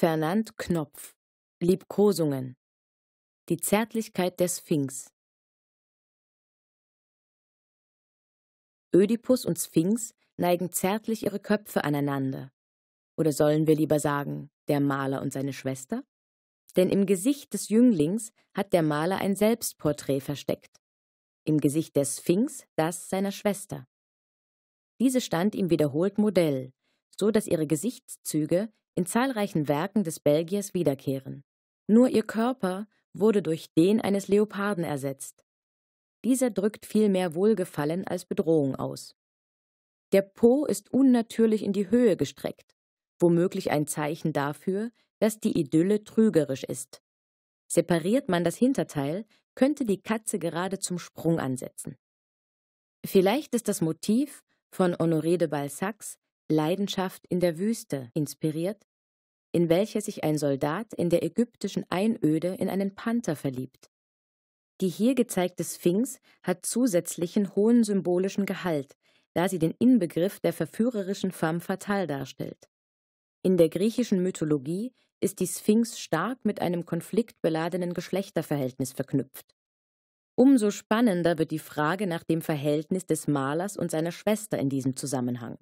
Fernand Knopf Liebkosungen Die Zärtlichkeit der Sphinx Ödipus und Sphinx neigen zärtlich ihre Köpfe aneinander. Oder sollen wir lieber sagen, der Maler und seine Schwester? Denn im Gesicht des Jünglings hat der Maler ein Selbstporträt versteckt. Im Gesicht der Sphinx das seiner Schwester. Diese stand ihm wiederholt Modell, so dass ihre Gesichtszüge in zahlreichen Werken des Belgiers wiederkehren. Nur ihr Körper wurde durch den eines Leoparden ersetzt. Dieser drückt viel mehr Wohlgefallen als Bedrohung aus. Der Po ist unnatürlich in die Höhe gestreckt, womöglich ein Zeichen dafür, dass die Idylle trügerisch ist. Separiert man das Hinterteil, könnte die Katze gerade zum Sprung ansetzen. Vielleicht ist das Motiv von Honoré de Balzacs Leidenschaft in der Wüste inspiriert, in welcher sich ein Soldat in der ägyptischen Einöde in einen Panther verliebt. Die hier gezeigte Sphinx hat zusätzlichen hohen symbolischen Gehalt, da sie den Inbegriff der verführerischen femme fatale darstellt. In der griechischen Mythologie ist die Sphinx stark mit einem konfliktbeladenen Geschlechterverhältnis verknüpft. Umso spannender wird die Frage nach dem Verhältnis des Malers und seiner Schwester in diesem Zusammenhang